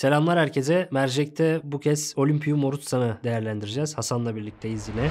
Selamlar herkese. Mercek'te bu kez Olimpiyu Morutsan'ı değerlendireceğiz. Hasan'la birlikteyiz yine.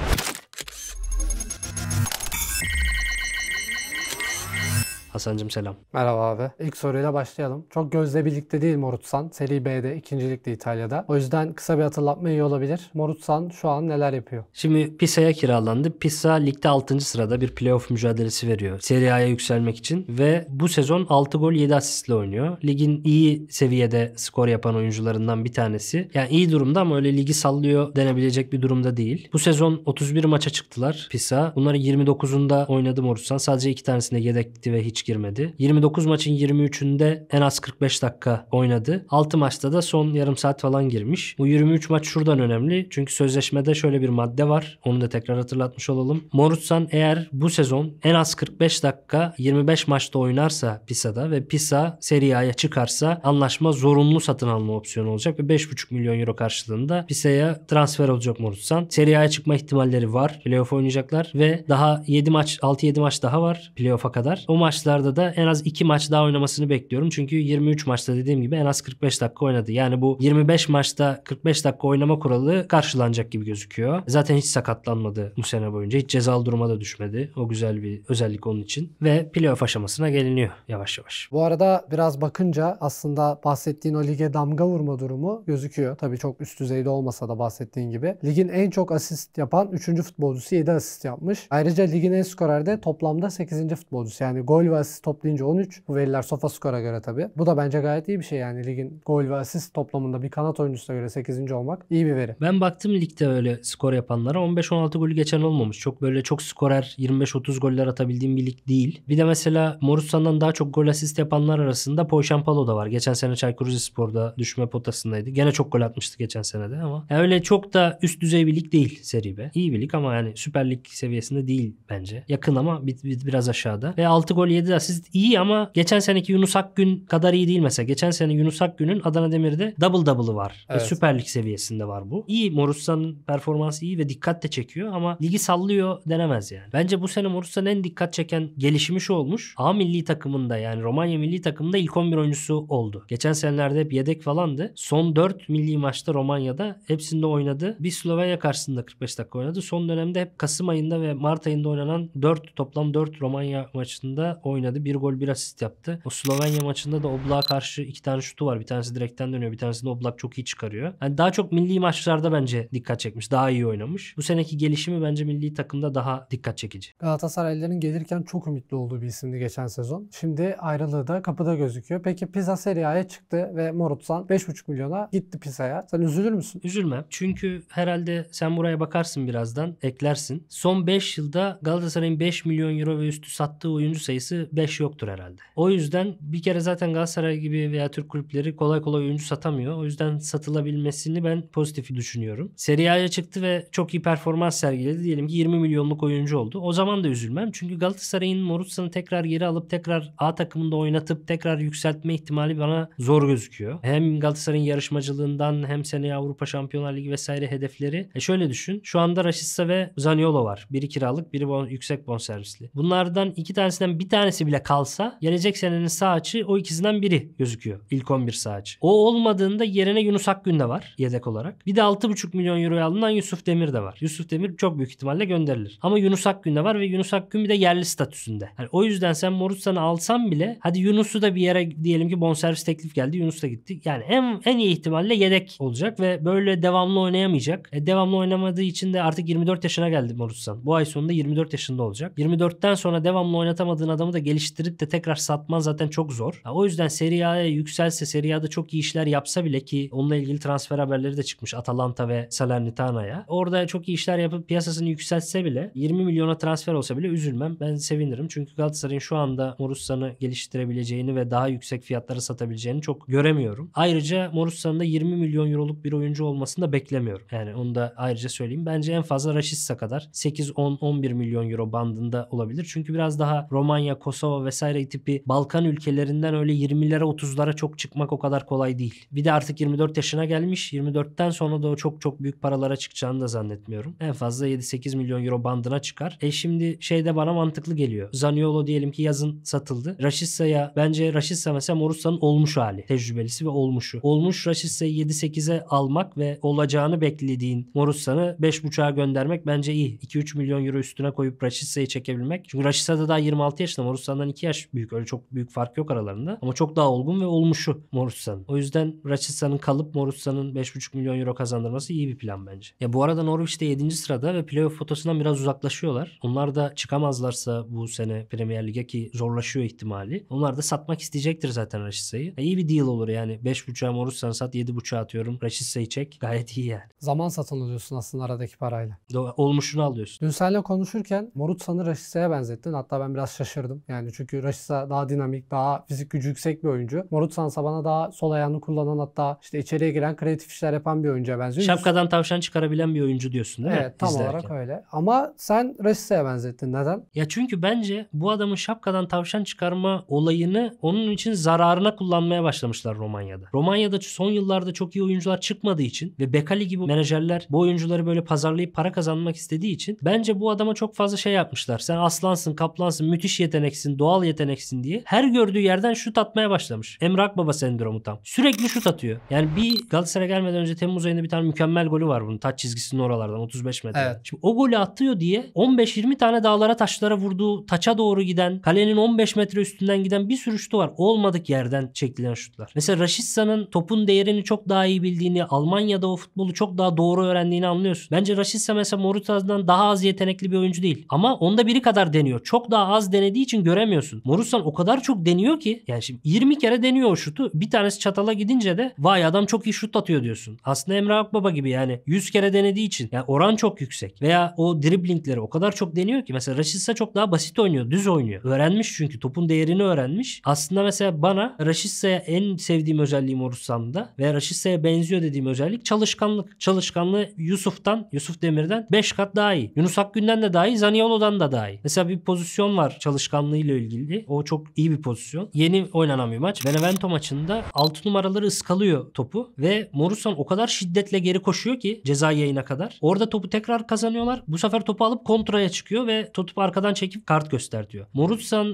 Hasan'cım selam. Merhaba abi. İlk soruyla başlayalım. Çok gözle birlikte değil Morutsan. Seri B'de, ikincilikte İtalya'da. O yüzden kısa bir hatırlatma iyi olabilir. Morutsan şu an neler yapıyor? Şimdi Pisa'ya kiralandı. Pisa ligde 6. sırada bir playoff mücadelesi veriyor. Serie A'ya yükselmek için ve bu sezon 6 gol 7 asistle oynuyor. Ligin iyi seviyede skor yapan oyuncularından bir tanesi. Yani iyi durumda ama öyle ligi sallıyor denebilecek bir durumda değil. Bu sezon 31 maça çıktılar Pisa. Bunları 29'unda oynadı Morutsan. Sadece iki tanesinde yedekti ve hiç girmedi. 29 maçın 23'ünde en az 45 dakika oynadı. 6 maçta da son yarım saat falan girmiş. Bu 23 maç şuradan önemli. Çünkü sözleşmede şöyle bir madde var. Onu da tekrar hatırlatmış olalım. Morutsan eğer bu sezon en az 45 dakika 25 maçta oynarsa Pisa'da ve Pisa Serie A'ya çıkarsa anlaşma zorunlu satın alma opsiyonu olacak ve 5,5 milyon euro karşılığında Pisa'ya transfer olacak Morutsan. Serie A'ya çıkma ihtimalleri var. Playoff oynayacaklar ve daha 7 maç 6-7 maç daha var playoff'a kadar. O maçlar maçlarda da en az 2 maç daha oynamasını bekliyorum. Çünkü 23 maçta dediğim gibi en az 45 dakika oynadı. Yani bu 25 maçta 45 dakika oynama kuralı karşılanacak gibi gözüküyor. Zaten hiç sakatlanmadı bu sene boyunca. Hiç cezalı duruma da düşmedi. O güzel bir özellik onun için. Ve playoff aşamasına geliniyor yavaş yavaş. Bu arada biraz bakınca aslında bahsettiğin o lige damga vurma durumu gözüküyor. Tabii çok üst düzeyde olmasa da bahsettiğin gibi. Ligin en çok asist yapan 3. futbolcusu 7 asist yapmış. Ayrıca ligin en skorerde toplamda 8. futbolcusu. Yani gol ve asist asist toplayınca 13. Bu veriler sofa skora göre tabii. Bu da bence gayet iyi bir şey yani ligin gol ve asist toplamında bir kanat oyuncusuna göre 8. olmak iyi bir veri. Ben baktım ligde öyle skor yapanlara 15-16 golü geçen olmamış. Çok böyle çok skorer 25-30 goller atabildiğim bir lig değil. Bir de mesela Morusan'dan daha çok gol asist yapanlar arasında Poşampalo da var. Geçen sene Çaykur Rizespor'da düşme potasındaydı. Gene çok gol atmıştı geçen sene de ama yani öyle çok da üst düzey bir lig değil Seri B. İyi bir lig ama yani Süper Lig seviyesinde değil bence. Yakın ama bir, bir, biraz aşağıda. Ve 6 gol 7 ya siz iyi ama geçen seneki Yunus Akgün kadar iyi değil mesela. Geçen sene Yunus Akgün'ün Adana Demir'de double double'ı var. E, evet. Ve Süper Lig seviyesinde var bu. İyi Morussa'nın performansı iyi ve dikkat de çekiyor ama ligi sallıyor denemez yani. Bence bu sene Morussa'nın en dikkat çeken gelişimi şu olmuş. A milli takımında yani Romanya milli takımında ilk 11 oyuncusu oldu. Geçen senelerde hep yedek falandı. Son 4 milli maçta Romanya'da hepsinde oynadı. Bir Slovenya karşısında 45 dakika oynadı. Son dönemde hep Kasım ayında ve Mart ayında oynanan 4 toplam 4 Romanya maçında oynadı oynadı. Bir gol bir asist yaptı. O Slovenya maçında da Oblak'a karşı iki tane şutu var. Bir tanesi direkten dönüyor. Bir tanesini Oblak çok iyi çıkarıyor. Yani daha çok milli maçlarda bence dikkat çekmiş. Daha iyi oynamış. Bu seneki gelişimi bence milli takımda daha dikkat çekici. Galatasaraylıların gelirken çok ümitli olduğu bir isimdi geçen sezon. Şimdi ayrılığı da kapıda gözüküyor. Peki Pisa Serie A'ya çıktı ve Morutsan 5,5 milyona gitti Pisa'ya. Sen üzülür müsün? Üzülme Çünkü herhalde sen buraya bakarsın birazdan. Eklersin. Son 5 yılda Galatasaray'ın 5 milyon euro ve üstü sattığı oyuncu sayısı 5 yoktur herhalde. O yüzden bir kere zaten Galatasaray gibi veya Türk kulüpleri kolay kolay oyuncu satamıyor. O yüzden satılabilmesini ben pozitif düşünüyorum. Serie A'ya çıktı ve çok iyi performans sergiledi. Diyelim ki 20 milyonluk oyuncu oldu. O zaman da üzülmem. Çünkü Galatasaray'ın Morutsa'nı tekrar geri alıp tekrar A takımında oynatıp tekrar yükseltme ihtimali bana zor gözüküyor. Hem Galatasaray'ın yarışmacılığından hem seneye Avrupa Şampiyonlar Ligi vesaire hedefleri. E şöyle düşün. Şu anda Raşitsa ve Zaniolo var. Biri kiralık, biri bon, yüksek bonservisli. Bunlardan iki tanesinden bir tanesi tanesi bile kalsa gelecek senenin sağ açı o ikisinden biri gözüküyor. İlk 11 sağ açı. O olmadığında yerine Yunus Akgün de var yedek olarak. Bir de 6,5 milyon euroya alınan Yusuf Demir de var. Yusuf Demir çok büyük ihtimalle gönderilir. Ama Yunus Akgün de var ve Yunus Akgün bir de yerli statüsünde. Yani o yüzden sen Morutan'ı alsan bile hadi Yunus'u da bir yere diyelim ki bonservis teklif geldi. Yunus da gitti. Yani en, en iyi ihtimalle yedek olacak ve böyle devamlı oynayamayacak. E, devamlı oynamadığı için de artık 24 yaşına geldi Morutan. Bu ay sonunda 24 yaşında olacak. 24'ten sonra devamlı oynatamadığın adamı da geliştirip de tekrar satman zaten çok zor. O yüzden Serie A'ya yükselse Serie A'da çok iyi işler yapsa bile ki onunla ilgili transfer haberleri de çıkmış Atalanta ve Salernitana'ya. Orada çok iyi işler yapıp piyasasını yükseltse bile 20 milyona transfer olsa bile üzülmem. Ben sevinirim. Çünkü Galatasaray'ın şu anda Morussa'nı geliştirebileceğini ve daha yüksek fiyatlara satabileceğini çok göremiyorum. Ayrıca Morussa'nın da 20 milyon euroluk bir oyuncu olmasını da beklemiyorum. Yani onu da ayrıca söyleyeyim. Bence en fazla Raşitsa kadar 8-10-11 milyon euro bandında olabilir. Çünkü biraz daha Romanya, Kos Kosova vesaire tipi Balkan ülkelerinden öyle 20'lere 30'lara çok çıkmak o kadar kolay değil. Bir de artık 24 yaşına gelmiş. 24'ten sonra da o çok çok büyük paralara çıkacağını da zannetmiyorum. En fazla 7-8 milyon euro bandına çıkar. E şimdi şey de bana mantıklı geliyor. Zaniolo diyelim ki yazın satıldı. Raşitsa'ya bence Raşitsa mesela Morussa'nın olmuş hali. Tecrübelisi ve olmuşu. Olmuş Raşitsa'yı 7-8'e almak ve olacağını beklediğin Morussa'nı 5.5'a göndermek bence iyi. 2-3 milyon euro üstüne koyup Raşitsa'yı çekebilmek. Çünkü Raşitsa da daha 26 yaşında Morussa Rusistan'dan 2 yaş büyük. Öyle çok büyük fark yok aralarında. Ama çok daha olgun ve olmuşu Morutsan'ın. O yüzden Raşitsan'ın kalıp Morutsan'ın 5,5 milyon euro kazandırması iyi bir plan bence. Ya bu arada Norwich de 7. sırada ve playoff potasından biraz uzaklaşıyorlar. Onlar da çıkamazlarsa bu sene Premier Lig'e ki zorlaşıyor ihtimali. Onlar da satmak isteyecektir zaten Raşitsa'yı. Ya iyi bir deal olur yani. 5.5'a Morutsan sat 7.5'a atıyorum. Raşitsa'yı çek. Gayet iyi yani. Zaman satın alıyorsun aslında aradaki parayla. Do- olmuşunu alıyorsun. Dün seninle konuşurken Morutsan'ı Raşitsa'ya benzettin. Hatta ben biraz şaşırdım. Yani yani. Çünkü Rashica daha dinamik, daha fizik gücü yüksek bir oyuncu. Morutsan Saban'a daha sol ayağını kullanan hatta işte içeriye giren kreatif işler yapan bir oyuncuya benziyor. Şapkadan tavşan çıkarabilen bir oyuncu diyorsun değil evet, mi? Evet tam İzlerken. olarak öyle. Ama sen Rashica'ya benzettin. Neden? Ya çünkü bence bu adamın şapkadan tavşan çıkarma olayını onun için zararına kullanmaya başlamışlar Romanya'da. Romanya'da son yıllarda çok iyi oyuncular çıkmadığı için ve Bekali gibi menajerler bu oyuncuları böyle pazarlayıp para kazanmak istediği için bence bu adama çok fazla şey yapmışlar. Sen aslansın, kaplansın, müthiş yeteneksin yeteneksin, doğal yeteneksin diye her gördüğü yerden şut atmaya başlamış. Emre Baba sendromu tam. Sürekli şut atıyor. Yani bir Galatasaray gelmeden önce Temmuz ayında bir tane mükemmel golü var bunun. Taç çizgisinin oralardan 35 metre. Evet. Şimdi o golü atıyor diye 15-20 tane dağlara taşlara vurduğu taça doğru giden kalenin 15 metre üstünden giden bir sürü şutu var. Olmadık yerden çekilen şutlar. Mesela Raşitsa'nın topun değerini çok daha iyi bildiğini, Almanya'da o futbolu çok daha doğru öğrendiğini anlıyorsun. Bence Raşitsa mesela Morutas'dan daha az yetenekli bir oyuncu değil. Ama onda biri kadar deniyor. Çok daha az denediği için göremiyorsun. Morussan o kadar çok deniyor ki yani şimdi 20 kere deniyor o şutu. Bir tanesi çatala gidince de vay adam çok iyi şut atıyor diyorsun. Aslında Emre Akbaba gibi yani 100 kere denediği için yani oran çok yüksek. Veya o driblingleri o kadar çok deniyor ki mesela Raşitsa çok daha basit oynuyor. Düz oynuyor. Öğrenmiş çünkü topun değerini öğrenmiş. Aslında mesela bana Raşitsa'ya en sevdiğim özelliği Morusan'da ve Raşitsa'ya benziyor dediğim özellik çalışkanlık. Çalışkanlığı Yusuf'tan, Yusuf Demir'den 5 kat daha iyi. Yunus Akgün'den de daha iyi. Zaniolo'dan da daha iyi. Mesela bir pozisyon var çalışkanlığı ile ilgili. O çok iyi bir pozisyon. Yeni oynanan bir maç. Benevento maçında 6 numaraları ıskalıyor topu ve Morusan o kadar şiddetle geri koşuyor ki ceza yayına kadar. Orada topu tekrar kazanıyorlar. Bu sefer topu alıp kontraya çıkıyor ve topu arkadan çekip kart göster diyor.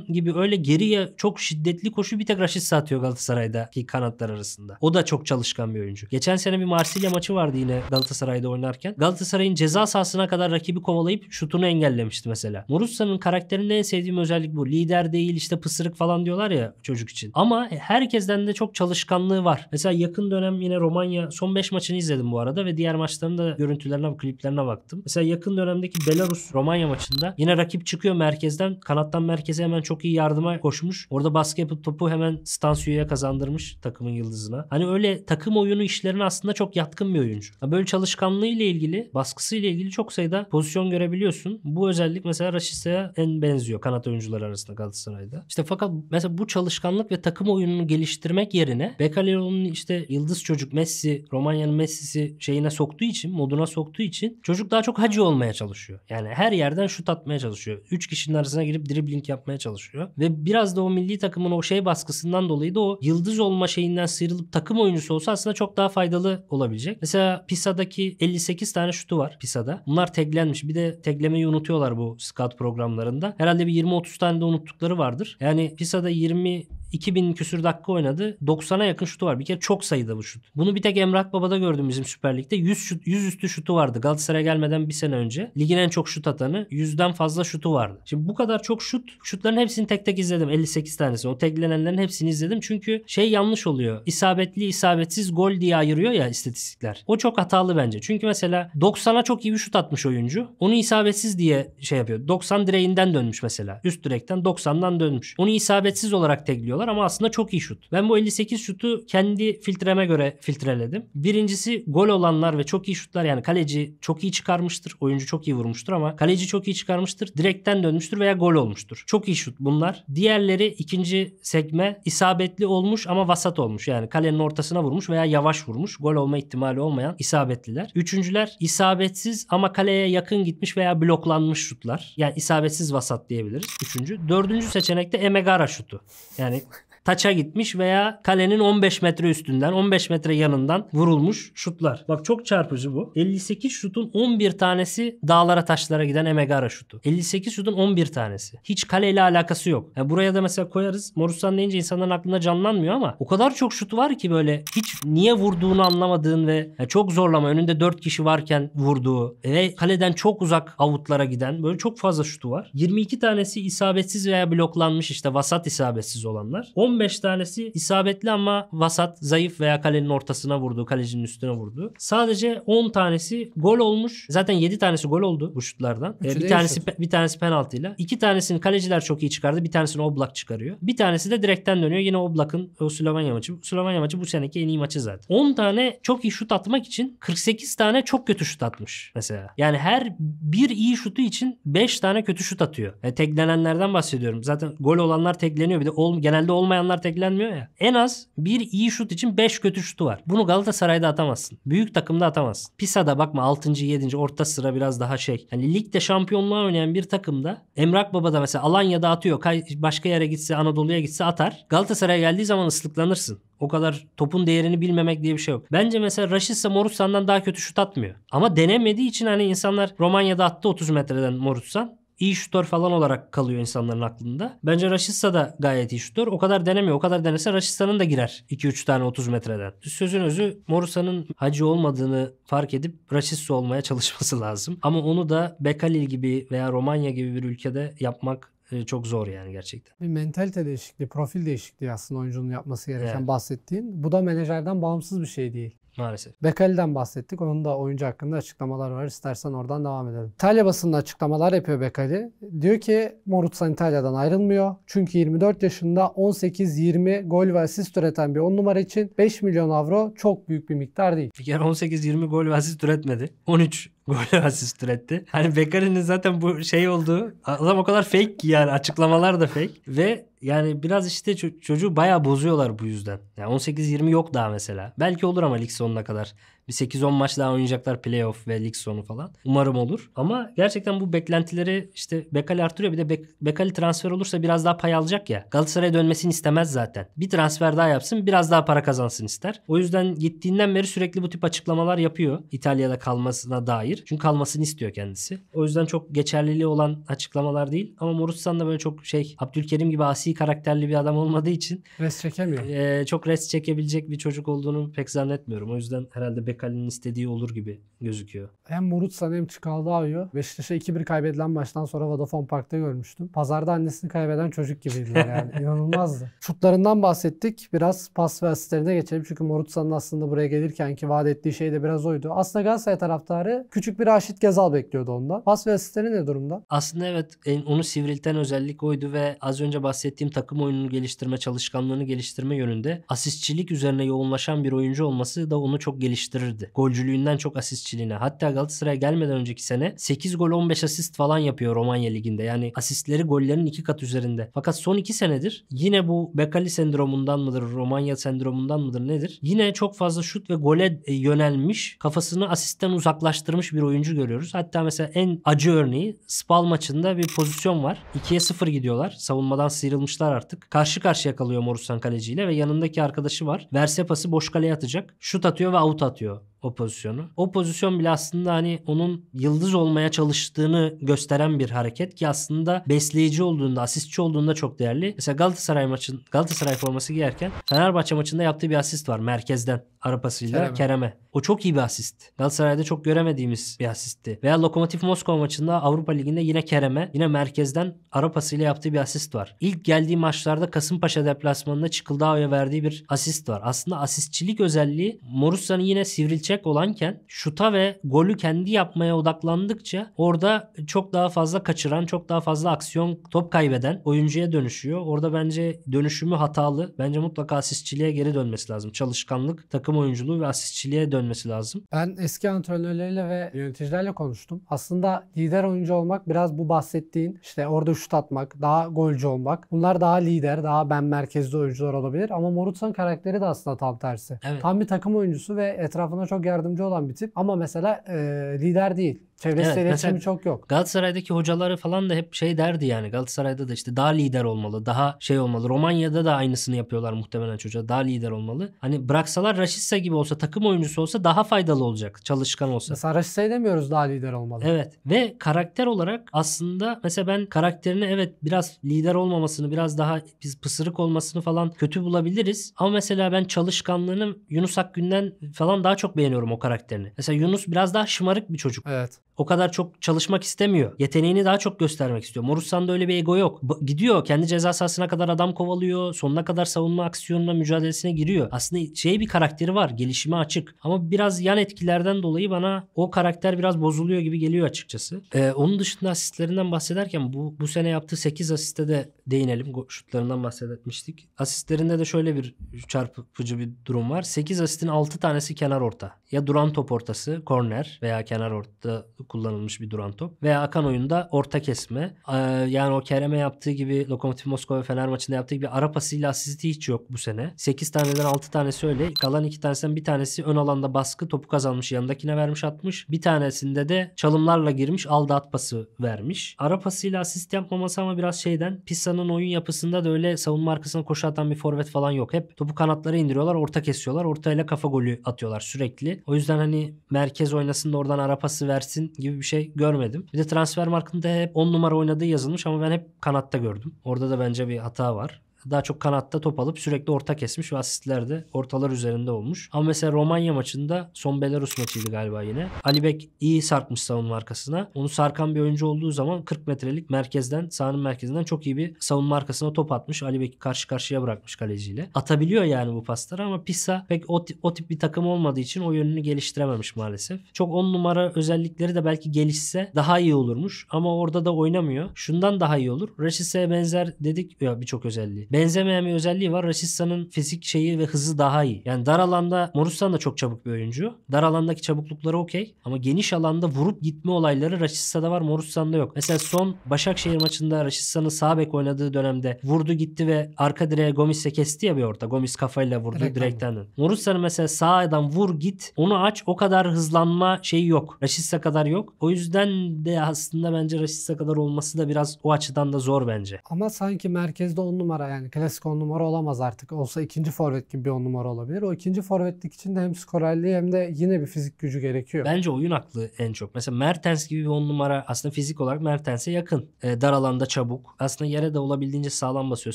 gibi öyle geriye çok şiddetli koşuyor. bir tek Raşitsa atıyor Galatasaray'daki kanatlar arasında. O da çok çalışkan bir oyuncu. Geçen sene bir Marsilya maçı vardı yine Galatasaray'da oynarken. Galatasaray'ın ceza sahasına kadar rakibi kovalayıp şutunu engellemişti mesela. Morusan'ın karakterinde en sevdiğim özellik bu lider değil işte pısırık falan diyorlar ya çocuk için. Ama e, herkesten de çok çalışkanlığı var. Mesela yakın dönem yine Romanya son 5 maçını izledim bu arada ve diğer maçların da görüntülerine, kliplerine baktım. Mesela yakın dönemdeki Belarus Romanya maçında yine rakip çıkıyor merkezden. Kanattan merkeze hemen çok iyi yardıma koşmuş. Orada baskı yapıp topu hemen stansiyoya kazandırmış takımın yıldızına. Hani öyle takım oyunu işlerine aslında çok yatkın bir oyuncu. Böyle çalışkanlığı ile ilgili, baskısı ile ilgili çok sayıda pozisyon görebiliyorsun. Bu özellik mesela Raşisa'ya en benziyor kanat oyuncuları arasında aslında Galatasaray'da. İşte fakat mesela bu çalışkanlık ve takım oyununu geliştirmek yerine Bekalero'nun işte yıldız çocuk Messi, Romanya'nın Messi'si şeyine soktuğu için, moduna soktuğu için çocuk daha çok hacı olmaya çalışıyor. Yani her yerden şut atmaya çalışıyor. üç kişinin arasına girip dribbling yapmaya çalışıyor. Ve biraz da o milli takımın o şey baskısından dolayı da o yıldız olma şeyinden sıyrılıp takım oyuncusu olsa aslında çok daha faydalı olabilecek. Mesela Pisa'daki 58 tane şutu var Pisa'da. Bunlar teklenmiş. Bir de teklemeyi unutuyorlar bu scout programlarında. Herhalde bir 20-30 tane de unut unuttukları vardır. Yani PISA'da 20 2000 küsür dakika oynadı. 90'a yakın şutu var. Bir kere çok sayıda bu şut. Bunu bir tek Emrah Baba'da gördüm bizim Süper Lig'de. 100, şut, 100 üstü şutu vardı Galatasaray'a gelmeden bir sene önce. Ligin en çok şut atanı. 100'den fazla şutu vardı. Şimdi bu kadar çok şut. Şutların hepsini tek tek izledim. 58 tanesi. O teklenenlerin hepsini izledim. Çünkü şey yanlış oluyor. İsabetli isabetsiz gol diye ayırıyor ya istatistikler. O çok hatalı bence. Çünkü mesela 90'a çok iyi bir şut atmış oyuncu. Onu isabetsiz diye şey yapıyor. 90 direğinden dönmüş mesela. Üst direkten 90'dan dönmüş. Onu isabetsiz olarak tekliyor kullanıyorlar ama aslında çok iyi şut. Ben bu 58 şutu kendi filtreme göre filtreledim. Birincisi gol olanlar ve çok iyi şutlar yani kaleci çok iyi çıkarmıştır. Oyuncu çok iyi vurmuştur ama kaleci çok iyi çıkarmıştır. Direkten dönmüştür veya gol olmuştur. Çok iyi şut bunlar. Diğerleri ikinci sekme isabetli olmuş ama vasat olmuş. Yani kalenin ortasına vurmuş veya yavaş vurmuş. Gol olma ihtimali olmayan isabetliler. Üçüncüler isabetsiz ama kaleye yakın gitmiş veya bloklanmış şutlar. Yani isabetsiz vasat diyebiliriz. Üçüncü. Dördüncü seçenek de Emegara şutu. Yani taça gitmiş veya kalenin 15 metre üstünden 15 metre yanından vurulmuş şutlar. Bak çok çarpıcı bu. 58 şutun 11 tanesi dağlara taşlara giden Emegara şutu. 58 şutun 11 tanesi. Hiç kaleyle alakası yok. Yani buraya da mesela koyarız. Morusan deyince insanların aklına canlanmıyor ama o kadar çok şut var ki böyle hiç niye vurduğunu anlamadığın ve çok zorlama önünde 4 kişi varken vurduğu ve kaleden çok uzak avutlara giden böyle çok fazla şutu var. 22 tanesi isabetsiz veya bloklanmış işte vasat isabetsiz olanlar. 10 15 tanesi isabetli ama vasat, zayıf veya kalenin ortasına vurdu, kalecinin üstüne vurdu. Sadece 10 tanesi gol olmuş. Zaten 7 tanesi gol oldu bu şutlardan. Ee, bir tanesi pe- bir tanesi penaltıyla. İki tanesini kaleciler çok iyi çıkardı. Bir tanesini Oblak çıkarıyor. Bir tanesi de direkten dönüyor. Yine Oblak'ın o e, Slovenya maçı. Slovenya maçı bu seneki en iyi maçı zaten. 10 tane çok iyi şut atmak için 48 tane çok kötü şut atmış mesela. Yani her bir iyi şutu için 5 tane kötü şut atıyor. Yani e, teklenenlerden bahsediyorum. Zaten gol olanlar tekleniyor. Bir de ol, genelde olmayan insanlar teklenmiyor ya. En az bir iyi şut için 5 kötü şutu var. Bunu Galatasaray'da atamazsın. Büyük takımda atamazsın. Pisa'da bakma 6. 7. orta sıra biraz daha şey. Hani ligde şampiyonluğa oynayan bir takımda Emrak Baba da mesela Alanya'da atıyor. Başka yere gitse Anadolu'ya gitse atar. Galatasaray'a geldiği zaman ıslıklanırsın. O kadar topun değerini bilmemek diye bir şey yok. Bence mesela Raşitsa Morutsan'dan daha kötü şut atmıyor. Ama denemediği için hani insanlar Romanya'da attı 30 metreden Morutsan iyi şutör falan olarak kalıyor insanların aklında. Bence Raşitsa da gayet iyi şutör. O kadar denemiyor. O kadar denese Raşitsanın da girer 2-3 tane 30 metreden. Sözün özü Morusa'nın hacı olmadığını fark edip Rashica olmaya çalışması lazım. Ama onu da Bekalil gibi veya Romanya gibi bir ülkede yapmak e, çok zor yani gerçekten. Bir mentalite değişikliği, profil değişikliği aslında oyuncunun yapması gereken evet. bahsettiğin. Bu da menajerden bağımsız bir şey değil. Maalesef. Bekali'den bahsettik. Onun da oyuncu hakkında açıklamalar var. İstersen oradan devam edelim. İtalya basında açıklamalar yapıyor Bekali. Diyor ki Morutsan İtalya'dan ayrılmıyor. Çünkü 24 yaşında 18-20 gol ve asist üreten bir 10 numara için 5 milyon avro çok büyük bir miktar değil. Bir kere 18-20 gol ve asist üretmedi. 13 gol asist üretti. Hani Beccari'nin zaten bu şey olduğu adam o kadar fake ki yani açıklamalar da fake ve yani biraz işte ço- çocuğu bayağı bozuyorlar bu yüzden. Yani 18-20 yok daha mesela. Belki olur ama lig sonuna kadar. Bir 8-10 maç daha oynayacaklar playoff ve lig sonu falan. Umarım olur. Ama gerçekten bu beklentileri işte Bekali artırıyor. Bir de Bek Bekali transfer olursa biraz daha pay alacak ya. Galatasaray'a dönmesini istemez zaten. Bir transfer daha yapsın biraz daha para kazansın ister. O yüzden gittiğinden beri sürekli bu tip açıklamalar yapıyor. İtalya'da kalmasına dair. Çünkü kalmasını istiyor kendisi. O yüzden çok geçerliliği olan açıklamalar değil. Ama Morutsan da böyle çok şey Abdülkerim gibi asi karakterli bir adam olmadığı için. Rest çekemiyor. E, çok rest çekebilecek bir çocuk olduğunu pek zannetmiyorum. O yüzden herhalde Bekali Çekali'nin istediği olur gibi gözüküyor. Hem Murutsan hem Çikaldağ'ı Beşiktaş'a 2-1 kaybedilen maçtan sonra Vodafone Park'ta görmüştüm. Pazarda annesini kaybeden çocuk gibiydiler yani. İnanılmazdı. Şutlarından bahsettik. Biraz pas ve asistlerine geçelim. Çünkü Morutsan'ın aslında buraya gelirken ki vaat ettiği şey de biraz oydu. Aslında Galatasaray taraftarı küçük bir Raşit Gezal bekliyordu onda. Pas ve asistleri ne durumda? Aslında evet e, onu sivrilten özellik oydu ve az önce bahsettiğim takım oyununu geliştirme, çalışkanlığını geliştirme yönünde asistçilik üzerine yoğunlaşan bir oyuncu olması da onu çok geliştirir arttırırdı. Golcülüğünden çok asistçiliğine. Hatta Galatasaray'a gelmeden önceki sene 8 gol 15 asist falan yapıyor Romanya Ligi'nde. Yani asistleri gollerin iki kat üzerinde. Fakat son 2 senedir yine bu Bekali sendromundan mıdır, Romanya sendromundan mıdır nedir? Yine çok fazla şut ve gole e, yönelmiş, kafasını asistten uzaklaştırmış bir oyuncu görüyoruz. Hatta mesela en acı örneği Spal maçında bir pozisyon var. 2'ye 0 gidiyorlar. Savunmadan sıyrılmışlar artık. Karşı karşıya kalıyor Morusan kaleciyle ve yanındaki arkadaşı var. Verse pası boş kaleye atacak. Şut atıyor ve out atıyor. Ciao. o pozisyonu. O pozisyon bile aslında hani onun yıldız olmaya çalıştığını gösteren bir hareket ki aslında besleyici olduğunda, asistçi olduğunda çok değerli. Mesela Galatasaray maçın Galatasaray forması giyerken Fenerbahçe maçında yaptığı bir asist var merkezden arapasıyla Kerem'e. Kerem'e. O çok iyi bir asist. Galatasaray'da çok göremediğimiz bir asistti. Veya Lokomotiv Moskova maçında Avrupa Ligi'nde yine Kerem'e yine merkezden arapasıyla yaptığı bir asist var. İlk geldiği maçlarda Kasımpaşa deplasmanında Çıkıldağ'a verdiği bir asist var. Aslında asistçilik özelliği Morussa'nın yine sivrilçe yapacak olanken şuta ve golü kendi yapmaya odaklandıkça orada çok daha fazla kaçıran, çok daha fazla aksiyon top kaybeden oyuncuya dönüşüyor. Orada bence dönüşümü hatalı. Bence mutlaka asistçiliğe geri dönmesi lazım. Çalışkanlık, takım oyunculuğu ve asistçiliğe dönmesi lazım. Ben eski antrenörleriyle ve yöneticilerle konuştum. Aslında lider oyuncu olmak biraz bu bahsettiğin işte orada şut atmak, daha golcü olmak. Bunlar daha lider, daha ben merkezli oyuncular olabilir. Ama Morutsa'nın karakteri de aslında tam tersi. Evet. Tam bir takım oyuncusu ve etrafına çok yardımcı olan bir tip ama mesela e, lider değil. Çevresi evet, iletişimi çok yok. Galatasaray'daki hocaları falan da hep şey derdi yani. Galatasaray'da da işte daha lider olmalı, daha şey olmalı. Romanya'da da aynısını yapıyorlar muhtemelen çocuğa. Daha lider olmalı. Hani bıraksalar Raşitsa gibi olsa, takım oyuncusu olsa daha faydalı olacak. Çalışkan olsa. Mesela Raşitsa'yı demiyoruz daha lider olmalı. Evet. Ve karakter olarak aslında mesela ben karakterini evet biraz lider olmamasını, biraz daha biz pısırık olmasını falan kötü bulabiliriz. Ama mesela ben çalışkanlığını Yunus Akgün'den falan daha çok beğeniyorum o karakterini. Mesela Yunus biraz daha şımarık bir çocuk. Evet o kadar çok çalışmak istemiyor. Yeteneğini daha çok göstermek istiyor. Morussan'da öyle bir ego yok. B- gidiyor kendi ceza sahasına kadar adam kovalıyor. Sonuna kadar savunma aksiyonuna mücadelesine giriyor. Aslında şey bir karakteri var. Gelişime açık. Ama biraz yan etkilerden dolayı bana o karakter biraz bozuluyor gibi geliyor açıkçası. Ee, onun dışında asistlerinden bahsederken bu bu sene yaptığı 8 asiste de değinelim. Şutlarından bahsetmiştik. Asistlerinde de şöyle bir çarpıcı bir durum var. 8 asistin 6 tanesi kenar orta. Ya duran top ortası, korner veya kenar orta kullanılmış bir duran top. Veya akan oyunda orta kesme. Ee, yani o Kerem'e yaptığı gibi Lokomotiv Moskova Fener maçında yaptığı gibi ara pasıyla asisti hiç yok bu sene. 8 taneden 6 tanesi öyle. Kalan 2 tanesinden bir tanesi ön alanda baskı topu kazanmış yanındakine vermiş atmış. Bir tanesinde de çalımlarla girmiş aldı pası vermiş. Ara pasıyla asist yapmaması ama biraz şeyden Pisa'nın Galatasaray'ın oyun yapısında da öyle savunma arkasına koşu atan bir forvet falan yok. Hep topu kanatlara indiriyorlar, orta kesiyorlar. Ortayla kafa golü atıyorlar sürekli. O yüzden hani merkez oynasın da oradan arapası versin gibi bir şey görmedim. Bir de transfer markında hep 10 numara oynadığı yazılmış ama ben hep kanatta gördüm. Orada da bence bir hata var daha çok kanatta top alıp sürekli orta kesmiş ve asistler de ortalar üzerinde olmuş. Ama mesela Romanya maçında son Belarus maçıydı galiba yine. Ali Bek iyi sarkmış savunma arkasına. Onu sarkan bir oyuncu olduğu zaman 40 metrelik merkezden sahanın merkezinden çok iyi bir savunma arkasına top atmış. Ali Bek'i karşı karşıya bırakmış kaleciyle. Atabiliyor yani bu pasları ama Pisa pek o, o tip bir takım olmadığı için o yönünü geliştirememiş maalesef. Çok on numara özellikleri de belki gelişse daha iyi olurmuş ama orada da oynamıyor. Şundan daha iyi olur. Reşis'e benzer dedik ya birçok özelliği benzemeyen bir özelliği var. Rashistan'ın fizik şeyi ve hızı daha iyi. Yani dar alanda Morusan da çok çabuk bir oyuncu. Dar alandaki çabuklukları okey. Ama geniş alanda vurup gitme olayları Rashistan'da var. Morusan'da yok. Mesela son Başakşehir maçında Rashistan'ın sağ bek oynadığı dönemde vurdu gitti ve arka direğe Gomis'e kesti ya bir orta. Gomis kafayla vurdu Direkt direkten. Morustan'ın mesela sağdan vur git onu aç o kadar hızlanma şeyi yok. Rashistan'a kadar yok. O yüzden de aslında bence Rashistan'a kadar olması da biraz o açıdan da zor bence. Ama sanki merkezde on numara yani yani klasik on numara olamaz artık. Olsa ikinci forvet gibi bir on numara olabilir. O ikinci forvetlik için de hem skorerliği hem de yine bir fizik gücü gerekiyor. Bence oyun aklı en çok. Mesela Mertens gibi bir on numara aslında fizik olarak Mertens'e yakın. E, dar alanda çabuk. Aslında yere de olabildiğince sağlam basıyor.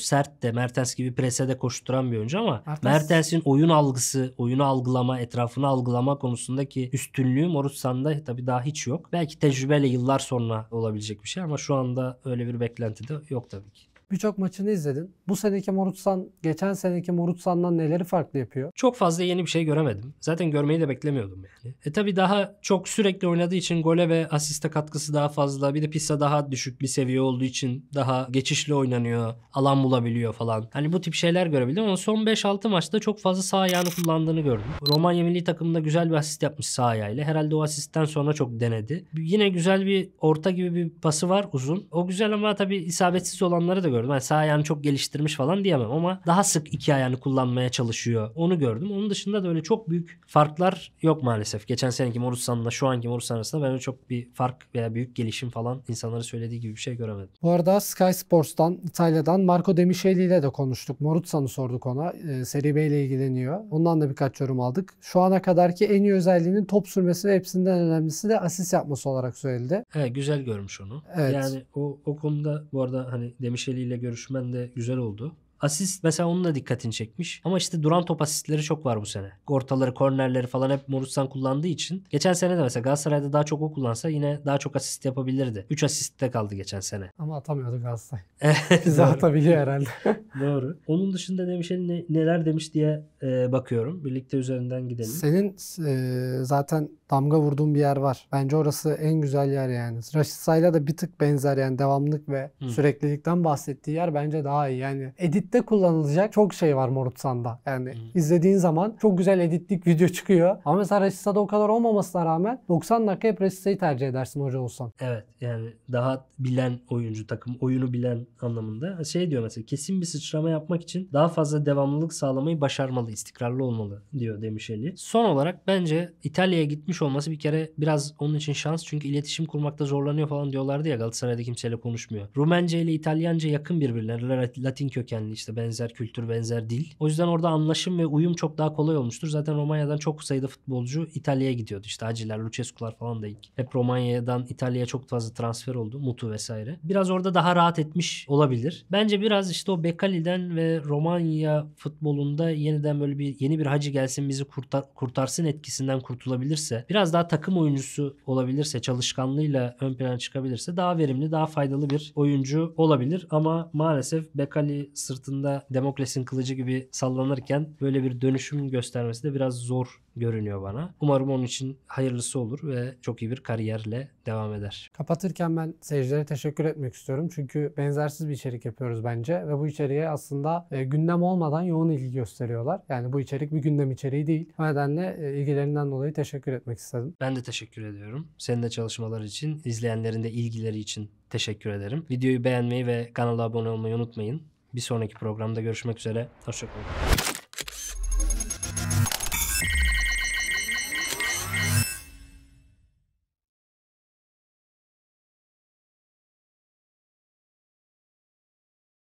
Sert de Mertens gibi prese de koşturan bir oyuncu ama Mertens... Mertens'in oyun algısı, oyunu algılama, etrafını algılama konusundaki üstünlüğü Morutsan'da tabii daha hiç yok. Belki tecrübeyle yıllar sonra olabilecek bir şey ama şu anda öyle bir beklenti de yok tabii ki. Birçok maçını izledin. Bu seneki Morutsan, geçen seneki Morutsan'dan neleri farklı yapıyor? Çok fazla yeni bir şey göremedim. Zaten görmeyi de beklemiyordum yani. E tabi daha çok sürekli oynadığı için gole ve asiste katkısı daha fazla. Bir de Pisa daha düşük bir seviye olduğu için daha geçişli oynanıyor. Alan bulabiliyor falan. Hani bu tip şeyler görebildim ama son 5-6 maçta çok fazla sağ ayağını kullandığını gördüm. Romanya milli takımında güzel bir asist yapmış sağ ayağıyla. Herhalde o asistten sonra çok denedi. Yine güzel bir orta gibi bir pası var uzun. O güzel ama tabi isabetsiz olanları da gördüm gördüm. Yani sağ ayağını çok geliştirmiş falan diyemem ama daha sık iki ayağını kullanmaya çalışıyor. Onu gördüm. Onun dışında da öyle çok büyük farklar yok maalesef. Geçen seneki Morusan'la şu anki Morusan arasında ben öyle çok bir fark veya büyük gelişim falan insanları söylediği gibi bir şey göremedim. Bu arada Sky Sports'tan İtalya'dan Marco Demişeli ile de konuştuk. Morusan'ı sorduk ona. E, Seri B ile ilgileniyor. Ondan da birkaç yorum aldık. Şu ana kadarki en iyi özelliğinin top sürmesi ve hepsinden önemlisi de asist yapması olarak söyledi. He, güzel görmüş onu. Evet. Yani o, o konuda bu arada hani Demişeli ile görüşmen de güzel oldu. Asist mesela onun da dikkatini çekmiş. Ama işte duran top asistleri çok var bu sene. Ortaları, kornerleri falan hep Morutsan kullandığı için. Geçen sene de mesela Galatasaray'da daha çok o kullansa yine daha çok asist yapabilirdi. 3 asistte kaldı geçen sene. Ama atamıyordu Galatasaray. Bize atabiliyor herhalde. Doğru. Onun dışında demiş hani ne, neler demiş diye e, bakıyorum. Birlikte üzerinden gidelim. Senin e, zaten damga vurduğun bir yer var. Bence orası en güzel yer yani. Raşit Say'la da bir tık benzer yani devamlılık ve Hı. süreklilikten bahsettiği yer bence daha iyi. Yani edit editte kullanılacak çok şey var Morutsan'da. Yani hmm. izlediğin zaman çok güzel editlik video çıkıyor. Ama mesela Resista'da o kadar olmamasına rağmen 90 dakika hep Resista'yı tercih edersin hoca olsan. Evet yani daha bilen oyuncu takım, oyunu bilen anlamında. Şey diyor mesela kesin bir sıçrama yapmak için daha fazla devamlılık sağlamayı başarmalı, istikrarlı olmalı diyor demiş Eli. Son olarak bence İtalya'ya gitmiş olması bir kere biraz onun için şans. Çünkü iletişim kurmakta zorlanıyor falan diyorlardı ya Galatasaray'da kimseyle konuşmuyor. Rumence ile İtalyanca yakın birbirlerine Latin kökenli işte benzer kültür, benzer dil. O yüzden orada anlaşım ve uyum çok daha kolay olmuştur. Zaten Romanya'dan çok sayıda futbolcu İtalya'ya gidiyordu. İşte Haciler, Lucescu'lar falan da ilk. Hep Romanya'dan İtalya'ya çok fazla transfer oldu. Mutu vesaire. Biraz orada daha rahat etmiş olabilir. Bence biraz işte o Bekali'den ve Romanya futbolunda yeniden böyle bir yeni bir hacı gelsin bizi kurtar, kurtarsın etkisinden kurtulabilirse biraz daha takım oyuncusu olabilirse çalışkanlığıyla ön plana çıkabilirse daha verimli daha faydalı bir oyuncu olabilir ama maalesef Bekali sırt sırtında Demokrasinin kılıcı gibi sallanırken böyle bir dönüşüm göstermesi de biraz zor görünüyor bana. Umarım onun için hayırlısı olur ve çok iyi bir kariyerle devam eder. Kapatırken ben seyircilere teşekkür etmek istiyorum. Çünkü benzersiz bir içerik yapıyoruz bence ve bu içeriğe aslında e, gündem olmadan yoğun ilgi gösteriyorlar. Yani bu içerik bir gündem içeriği değil. O nedenle e, ilgilerinden dolayı teşekkür etmek istedim. Ben de teşekkür ediyorum. Senin de çalışmalar için, izleyenlerin de ilgileri için teşekkür ederim. Videoyu beğenmeyi ve kanala abone olmayı unutmayın. Bir sonraki programda görüşmek üzere. Hoşçakalın.